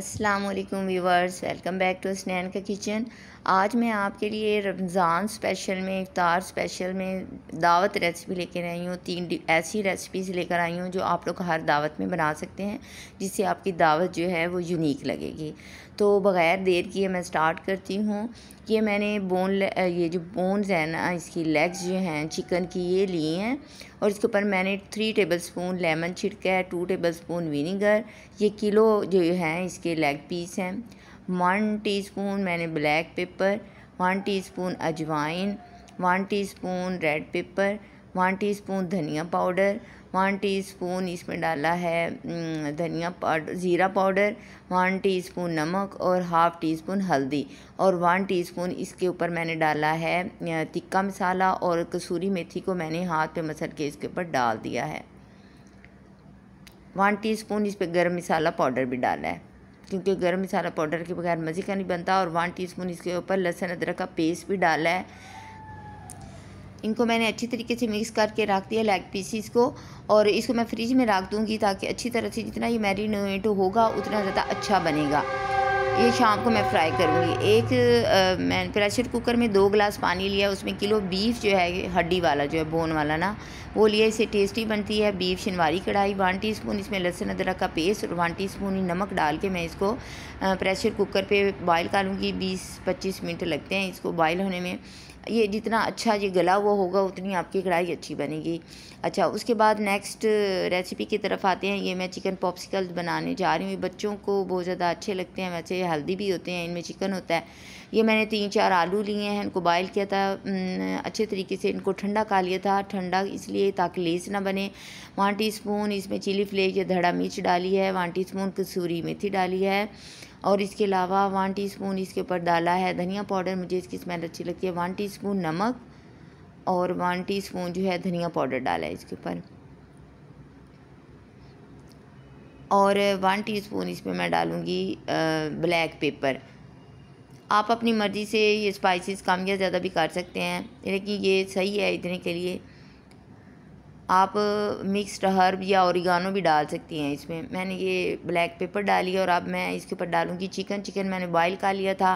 असलम वालेकुम viewers welcome back to स्नैन का किचन आज मैं आपके लिए रमज़ान स्पेशल में इफ़ार स्पेशल में दावत रेसिपी लेकर आई हूँ तीन ऐसी रेसिपीज़ लेकर आई हूँ जो आप लोग हर दावत में बना सकते हैं जिससे आपकी दावत जो है वो यूनिक लगेगी तो बग़ैर देर किए मैं स्टार्ट करती हूँ ये मैंने बोन ये जो बोन्स हैं ना इसकी लेग्स जो हैं चिकन की ये ली हैं और इसके ऊपर मैंने थ्री टेबल स्पून लेमन छिड़का है टू टेबल स्पून विनीगर ये किलो जो है इसके लेग पीस हैं वन टीस्पून मैंने ब्लैक पेपर वन टीस्पून अजवाइन one teaspoon red pepper one teaspoon धनिया पाउडर वन टीस्पून इसमें डाला है धनिया पाउडर ज़ीरा पाउडर वन टीस्पून नमक और हाफ़ टी स्पून हल्दी और वन टीस्पून इसके ऊपर मैंने डाला है तिक्का मसाला और कसूरी मेथी को मैंने हाथ पे मसल के इसके ऊपर डाल दिया है वन टीस्पून इस पर गर्म मसाला पाउडर भी डाला है क्योंकि गर्म मसाला पाउडर के बगैर मज़े का नहीं बनता और वन स्पून इसके ऊपर लहसुन अदरक का पेस्ट भी डाला है इनको मैंने अच्छी तरीके से मिक्स करके रख दिया लेग पीसीस को और इसको मैं फ्रिज में रख दूँगी ताकि अच्छी तरह से जितना ये मैरिनेट होगा उतना ज़्यादा अच्छा बनेगा ये शाम को मैं फ्राई करूँगी एक मैं प्रेशर कुकर में दो गिलास पानी लिया उसमें किलो बीफ जो है हड्डी वाला जो है बोन वाला ना वो लिया इसे टेस्टी बनती है बीफ शिनवारी कढ़ाई वन टीस्पून इसमें लहसुन अदरक का पेस्ट और वन टीस्पून नमक डाल के मैं इसको प्रेशर कुकर पे बॉयल कर लूँगी बीस पच्चीस मिनट लगते हैं इसको बॉयल होने में ये जितना अच्छा ये गला हुआ होगा उतनी आपकी कढ़ाई अच्छी बनेगी अच्छा उसके बाद नेक्स्ट रेसिपी की तरफ आते हैं ये मैं चिकन पॉप्सिकल्स बनाने जा रही हूँ बच्चों को बहुत ज़्यादा अच्छे लगते हैं वैसे हेल्दी भी होते हैं इनमें चिकन होता है ये मैंने तीन चार आलू लिए हैं इनको बॉयल किया था अच्छे तरीके से इनको ठंडा खा लिया था ठंडा इसलिए ताकि लेस ना बने वन स्पून इसमें चिली फ्लेक या धड़ा मिर्च डाली है वन टी स्पून कसूरी मेथी डाली है और इसके अलावा वन टीस्पून इसके ऊपर डाला है धनिया पाउडर मुझे इसकी स्मेल अच्छी लगती है वन टीस्पून नमक और वन टीस्पून जो है धनिया पाउडर डाला है इसके ऊपर और वन टीस्पून इसमें मैं डालूँगी ब्लैक पेपर आप अपनी मर्ज़ी से ये स्पाइसेस कम या ज़्यादा भी कर सकते हैं लेकिन ये सही है इतने के लिए आप मिक्स्ड हर्ब या औरिगानो भी डाल सकती हैं इसमें मैंने ये ब्लैक पेपर डाली और अब मैं इसके ऊपर डालूँगी चिकन चिकन मैंने बॉयल कर लिया था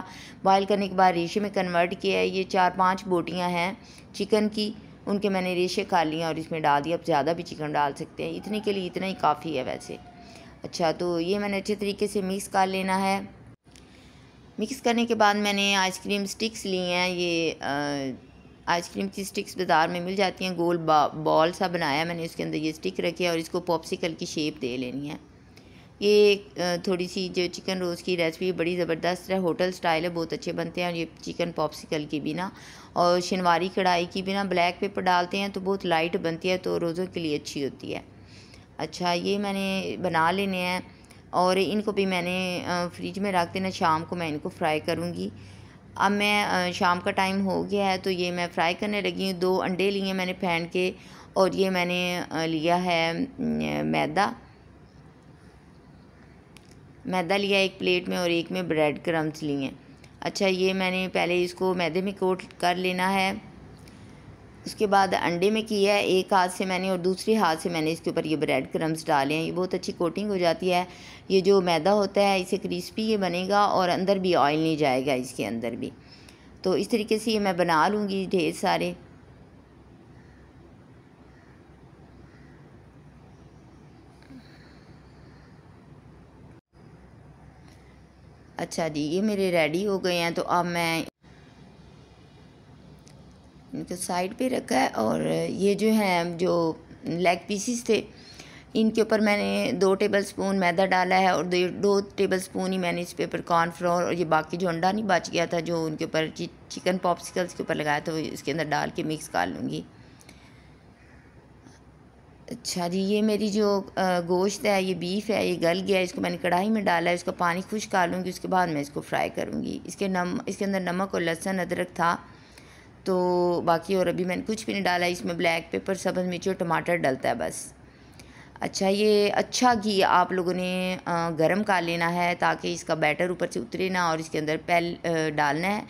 बॉयल करने के बाद रेशे में कन्वर्ट किया है ये चार पाँच बोटियाँ हैं चिकन की उनके मैंने रेशे खा लिए और इसमें डाल दिया आप ज़्यादा भी चिकन डाल सकते हैं इतने के लिए इतना ही काफ़ी है वैसे अच्छा तो ये मैंने अच्छे तरीके से मिक्स कर लेना है मिक्स करने के बाद मैंने आइसक्रीम स्टिक्स ली हैं ये आ, आइसक्रीम की स्टिक्स बाज़ार में मिल जाती हैं गोल बॉल सा बनाया मैंने उसके अंदर ये स्टिक रखी है और इसको पॉप्सिकल की शेप दे लेनी है ये थोड़ी सी जो चिकन रोज़ की रेसिपी बड़ी ज़बरदस्त है होटल स्टाइल है बहुत अच्छे बनते हैं और ये चिकन पॉप्सिकल की भी ना और शनवारी कढ़ाई की भी ना ब्लैक पेपर डालते हैं तो बहुत लाइट बनती है तो रोज़ों के लिए अच्छी होती है अच्छा ये मैंने बना लेने हैं और इनको भी मैंने फ्रिज में रख देना शाम को मैं इनको फ्राई करूँगी अब मैं शाम का टाइम हो गया है तो ये मैं फ्राई करने लगी हूँ दो अंडे लिए मैंने फैन के और ये मैंने लिया है मैदा मैदा लिया एक प्लेट में और एक में ब्रेड क्रम्स लिए अच्छा ये मैंने पहले इसको मैदे में कोट कर लेना है उसके बाद अंडे में किया है एक हाथ से मैंने और दूसरे हाथ से मैंने इसके ऊपर ये ब्रेड क्रम्स डाले हैं ये बहुत अच्छी कोटिंग हो जाती है ये जो मैदा होता है इसे क्रिस्पी ये बनेगा और अंदर भी ऑयल नहीं जाएगा इसके अंदर भी तो इस तरीके से ये मैं बना लूँगी ढेर सारे अच्छा जी ये मेरे रेडी हो गए हैं तो अब मैं इनको मतलब साइड पे रखा है और ये जो है जो लेग पीसीस थे इनके ऊपर मैंने दो टेबल स्पून मैदा डाला है और दो टेबल स्पून ही मैंने इस पे ऊपर कॉर्नफ्लोर और ये बाकी जो अंडा नहीं बच गया था जो उनके ऊपर चिकन पॉप्सिकल्स के ऊपर लगाया था वो इसके अंदर डाल के मिक्स कर लूँगी अच्छा जी ये मेरी जो गोश्त है ये बीफ है ये गल गया इसको मैंने कढ़ाई में डाला है इसका पानी खुश कर लूँगी उसके बाद मैं इसको फ्राई करूँगी इसके नम इसके अंदर नमक और लहसुन अदरक था तो बाकी और अभी मैंने कुछ भी नहीं डाला इसमें ब्लैक पेपर सब्ज़ मिर्ची और टमाटर डलता है बस अच्छा ये अच्छा घी आप लोगों ने गरम कर लेना है ताकि इसका बैटर ऊपर से उतरे ना और इसके अंदर पहल डालना है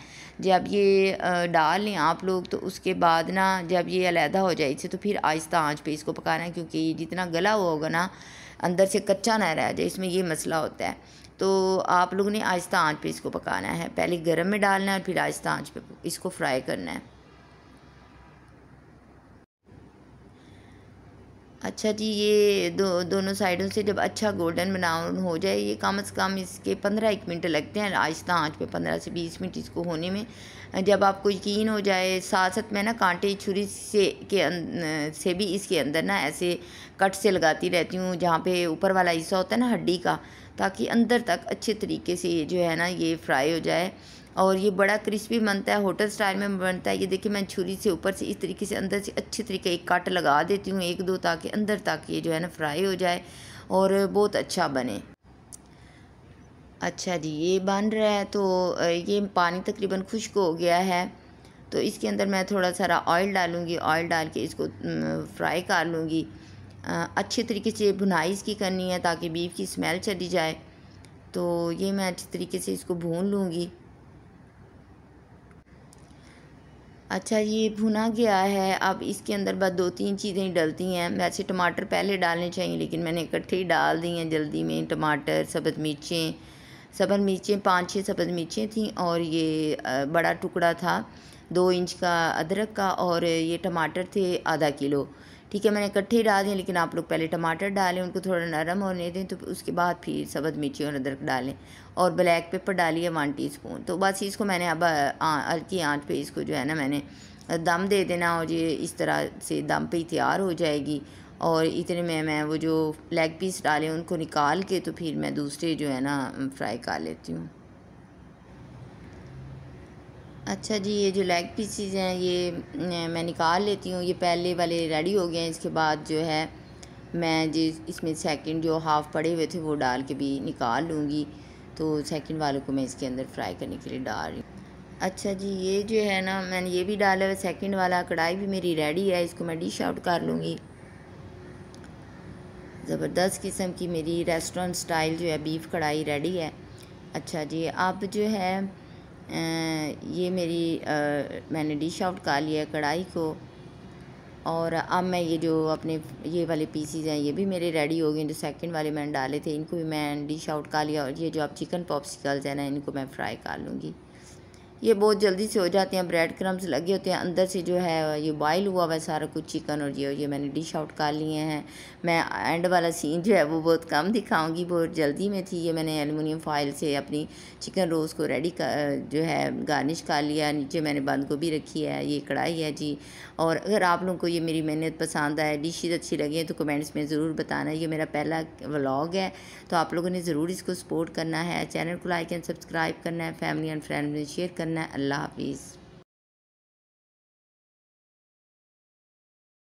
जब ये डाल लें आप लोग तो उसके बाद ना जब ये अलहदा हो जाए इसे तो फिर आहिस्ता आंच पे इसको पकाना है क्योंकि ये जितना गला हुआ होगा ना अंदर से कच्चा ना रह जाए इसमें ये मसला होता है तो आप लोगों ने आहिस्ता आंच पे इसको पकाना है पहले गर्म में डालना है और फिर आहिस्ता आंच पे इसको फ्राई करना है अच्छा जी ये दो दोनों साइडों से जब अच्छा गोल्डन ब्राउन हो जाए ये कम से कम इसके पंद्रह एक मिनट लगते हैं आहिस्ता आँच पे पंद्रह से बीस मिनट इसको होने में जब आपको यकीन हो जाए साथ साथ मैं ना कांटे छुरी से के अन, अं, से भी इसके अंदर ना ऐसे कट से लगाती रहती हूँ जहाँ पे ऊपर वाला हिस्सा होता है ना हड्डी का ताकि अंदर तक अच्छे तरीके से जो है ना ये फ्राई हो जाए और ये बड़ा क्रिस्पी बनता है होटल स्टाइल में बनता है ये देखिए मैं छुरी से ऊपर से इस तरीके से अंदर से अच्छे तरीके एक काट लगा देती हूँ एक दो ताकि अंदर तक ये जो है ना फ्राई हो जाए और बहुत अच्छा बने अच्छा जी ये बन रहा है तो ये पानी तकरीबन खुश्क हो गया है तो इसके अंदर मैं थोड़ा सारा ऑयल डालूँगी ऑयल डाल के इसको फ्राई कर लूँगी अच्छे तरीके से भुनाई इसकी करनी है ताकि बीफ की स्मेल चली जाए तो ये मैं अच्छे तरीके से इसको भून लूँगी अच्छा ये भुना गया है अब इसके अंदर बस दो तीन चीज़ें डलती हैं वैसे टमाटर पहले डालने चाहिए लेकिन मैंने इकट्ठे ही डाल दी हैं जल्दी में टमाटर सब्ज़ मिर्चें सब्ज़ मिर्चें पाँच छः सब्ज़ मिर्चें थी और ये बड़ा टुकड़ा था दो इंच का अदरक का और ये टमाटर थे आधा किलो ठीक है मैंने इकट्ठे डाल दिए लेकिन आप लोग पहले टमाटर डालें उनको थोड़ा नरम होने दें तो उसके बाद फिर सब्ज़ मिर्ची और अदरक डालें और ब्लैक पेपर डालिए वन टी स्पून तो बस इसको मैंने अब हल्की आँच पर इसको जो है ना मैंने दम दे देना और ये इस तरह से दम पे ही तैयार हो जाएगी और इतने में मैं वो जो लेग पीस डाले उनको निकाल के तो फिर मैं दूसरे जो है ना फ्राई कर लेती हूँ अच्छा जी ये जो लेग पीसीज हैं ये मैं निकाल लेती हूँ ये पहले वाले रेडी हो गए हैं इसके बाद जो है मैं जिस इसमें सेकंड जो हाफ़ पड़े हुए थे वो डाल के भी निकाल लूँगी तो सेकंड वालों को मैं इसके अंदर फ्राई करने के लिए डाल रही हूँ अच्छा जी ये जो है ना मैंने ये भी डाला हुआ सेकेंड वाला कढ़ाई भी मेरी रेडी है इसको मैं डिश आउट कर लूँगी ज़बरदस्त किस्म की मेरी रेस्टोरेंट स्टाइल जो है बीफ कढ़ाई रेडी है अच्छा जी अब जो है ये मेरी आ, मैंने डिश आउट कर लिया कढ़ाई को और अब मैं ये जो अपने ये वाले पीसीज हैं ये भी मेरे रेडी हो गए जो सेकंड वाले मैंने डाले थे इनको भी मैं डिश आउट कर लिया और ये जो आप चिकन पॉप्सिकल्स हैं ना इनको मैं फ्राई कर लूँगी ये बहुत जल्दी से हो जाते हैं ब्रेड क्रम्स लगे होते हैं अंदर से जो है ये बॉयल हुआ हुआ है सारा कुछ चिकन और ये ये मैंने डिश आउट कर लिए हैं मैं एंड वाला सीन जो है वो बहुत कम दिखाऊंगी बहुत जल्दी में थी ये मैंने एलुमिनियम फॉइल से अपनी चिकन रोज़ को रेडी जो है गार्निश कर लिया नीचे मैंने बंद गोभी रखी है ये कढ़ाई है जी और अगर आप लोगों को ये मेरी मेहनत पसंद आए डिशेज़ अच्छी लगी हैं तो कमेंट्स में ज़रूर बताना ये मेरा पहला व्लॉग है तो आप लोगों ने ज़रूर इसको सपोर्ट करना है चैनल को लाइक एंड सब्सक्राइब करना है फैमिली एंड फ्रेंड में शेयर करना करना है अल्लाह हाफिज़